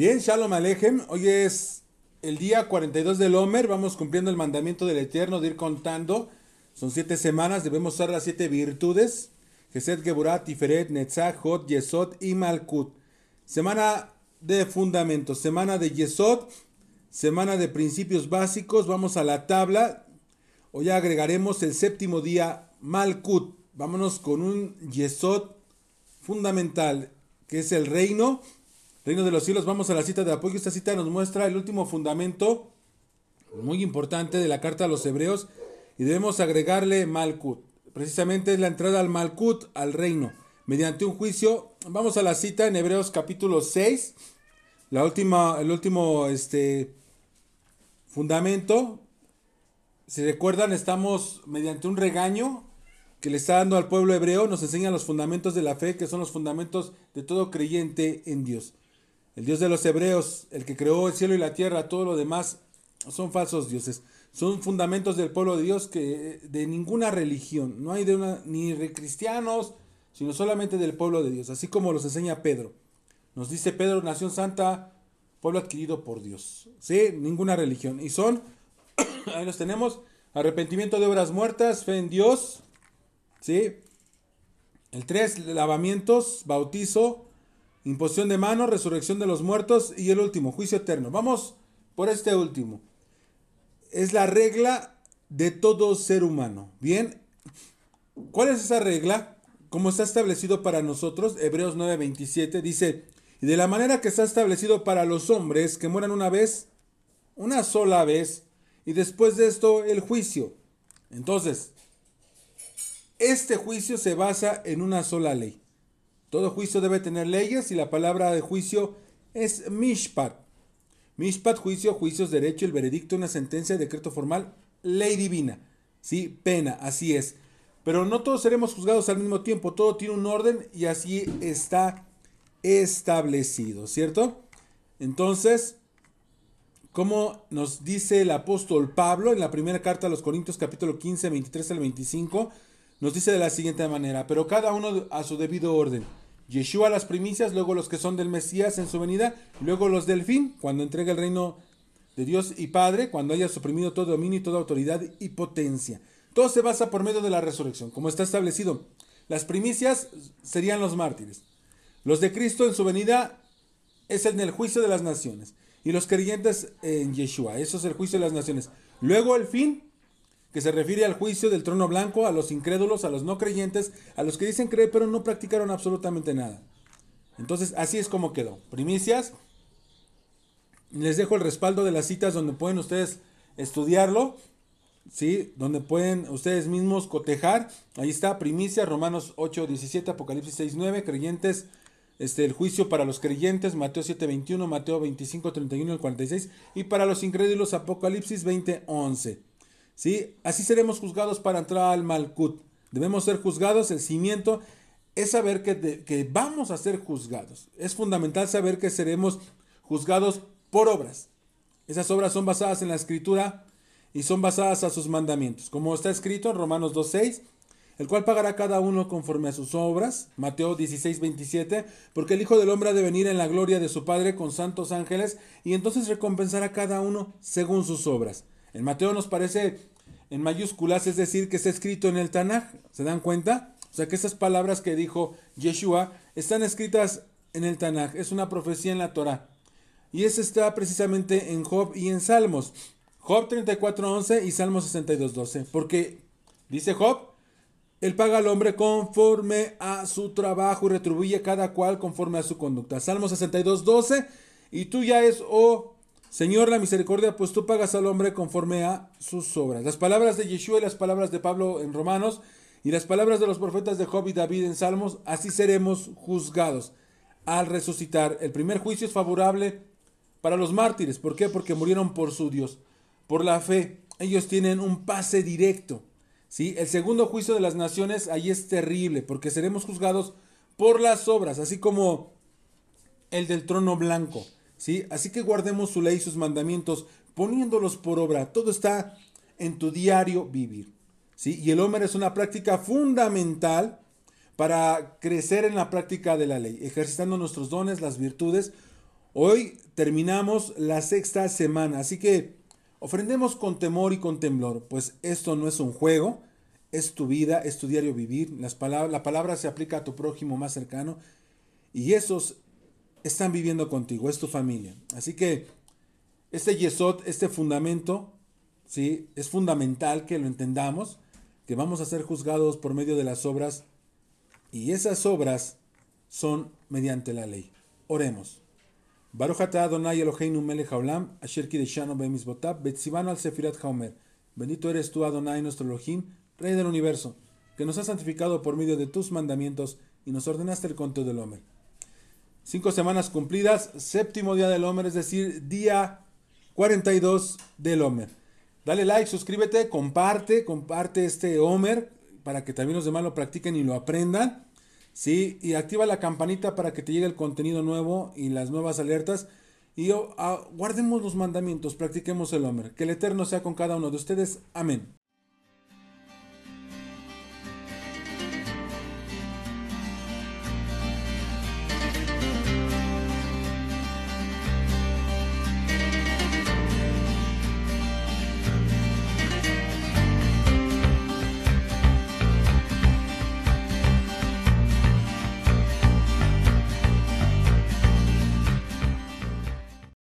Bien, Shalom Alejem. Hoy es el día 42 del Homer. Vamos cumpliendo el mandamiento del Eterno de ir contando. Son siete semanas. Debemos usar las siete virtudes: Geset, Geburat, Tiferet, Netzach, Jot, Yesod y Malkut. Semana de fundamentos, semana de Yesod, semana de principios básicos. Vamos a la tabla. Hoy agregaremos el séptimo día, Malkut. Vámonos con un Yesod fundamental, que es el reino Reino de los cielos, vamos a la cita de apoyo. Esta cita nos muestra el último fundamento muy importante de la carta a los hebreos y debemos agregarle Malkut. Precisamente es la entrada al Malkut, al reino, mediante un juicio. Vamos a la cita en Hebreos capítulo 6, la última, el último este, fundamento. Si recuerdan, estamos mediante un regaño que le está dando al pueblo hebreo, nos enseña los fundamentos de la fe, que son los fundamentos de todo creyente en Dios. El Dios de los hebreos, el que creó el cielo y la tierra, todo lo demás, son falsos dioses. Son fundamentos del pueblo de Dios que eh, de ninguna religión, no hay de una, ni de cristianos, sino solamente del pueblo de Dios, así como los enseña Pedro. Nos dice Pedro, nación santa, pueblo adquirido por Dios. Sí, ninguna religión. Y son, ahí los tenemos, arrepentimiento de obras muertas, fe en Dios, sí. El tres, lavamientos, bautizo, Imposición de manos, resurrección de los muertos y el último, juicio eterno. Vamos por este último. Es la regla de todo ser humano. Bien, ¿cuál es esa regla? Como está establecido para nosotros, Hebreos 9:27 dice, y de la manera que está establecido para los hombres que mueran una vez, una sola vez, y después de esto el juicio. Entonces, este juicio se basa en una sola ley. Todo juicio debe tener leyes y la palabra de juicio es mishpat. Mishpat, juicio, juicios, derecho, el veredicto, una sentencia, decreto formal, ley divina. Sí, pena, así es. Pero no todos seremos juzgados al mismo tiempo, todo tiene un orden y así está establecido, ¿cierto? Entonces, como nos dice el apóstol Pablo en la primera carta a los Corintios capítulo 15, 23 al 25, nos dice de la siguiente manera, pero cada uno a su debido orden. Yeshua las primicias, luego los que son del Mesías en su venida, luego los del fin, cuando entrega el reino de Dios y Padre, cuando haya suprimido todo dominio y toda autoridad y potencia. Todo se basa por medio de la resurrección, como está establecido. Las primicias serían los mártires. Los de Cristo en su venida es en el juicio de las naciones. Y los creyentes en Yeshua, eso es el juicio de las naciones. Luego el fin, que se refiere al juicio del trono blanco, a los incrédulos, a los no creyentes, a los que dicen creer pero no practicaron absolutamente nada. Entonces, así es como quedó. Primicias. Les dejo el respaldo de las citas donde pueden ustedes estudiarlo, ¿sí? Donde pueden ustedes mismos cotejar. Ahí está, Primicias, Romanos 8, 17, Apocalipsis 6, 9, creyentes. Este, el juicio para los creyentes, Mateo 7, 21, Mateo 25, 31 y 46. Y para los incrédulos, Apocalipsis 20, 11. ¿sí? Así seremos juzgados para entrar al Malkut. Debemos ser juzgados, el cimiento es saber que, vamos a ser juzgados. Es fundamental saber que seremos juzgados por obras. Esas obras son basadas en la escritura y son basadas a sus mandamientos, como está escrito en Romanos 2.6, el cual pagará cada uno conforme a sus obras, Mateo 16.27, porque el Hijo del Hombre ha de venir en la gloria de su Padre con santos ángeles y entonces recompensará a cada uno según sus obras. En Mateo nos parece en mayúsculas, es decir, que está escrito en el Tanaj. ¿Se dan cuenta? O sea que esas palabras que dijo Yeshua están escritas en el Tanaj. Es una profecía en la Torah. Y esa está precisamente en Job y en Salmos. Job 34.11 y Salmos 62.12. Porque dice Job, él paga al hombre conforme a su trabajo y retribuye cada cual conforme a su conducta. Salmos 62.12, Y tú ya es, oh Señor, la misericordia, pues tú pagas al hombre conforme a sus obras. Las palabras de Yeshua y las palabras de Pablo en Romanos y las palabras de los profetas de Job y David en Salmos, así seremos juzgados al resucitar. El primer juicio es favorable para los mártires. ¿Por qué? Porque murieron por su Dios, por la fe. Ellos tienen un pase directo. ¿sí? El segundo juicio de las naciones ahí es terrible, porque seremos juzgados por las obras, así como el del trono blanco. Así que guardemos su ley y sus mandamientos, poniéndolos por obra. Todo está en tu diario vivir, ¿sí? Y el hombre es una práctica fundamental para crecer en la práctica de la ley, ejercitando nuestros dones, las virtudes. Hoy terminamos la sexta semana, así que ofrendemos con temor y con temblor, pues esto no es un juego, es tu vida, es tu diario vivir, las palabras, la palabra se aplica a tu prójimo más cercano y esos están viviendo contigo, es tu familia. Así que este yesod, este fundamento, ¿sí? es fundamental que lo entendamos, que vamos a ser juzgados por medio de las obras y esas obras son mediante la ley. Oremos. Adonai Eloheinu melech haomer. Bendito eres tú, Adonai, nuestro Elohim, Rey del universo, que nos has santificado por medio de tus mandamientos y nos ordenaste el conto del hombre. Cinco semanas cumplidas, séptimo día del Homer, es decir, día 42 del Homer. Dale like, suscríbete, comparte, comparte este Homer para que también los demás lo practiquen y lo aprendan. ¿sí? Y activa la campanita para que te llegue el contenido nuevo y las nuevas alertas. Y oh, ah, guardemos los mandamientos, practiquemos el Homer. Que el Eterno sea con cada uno de ustedes. Amén.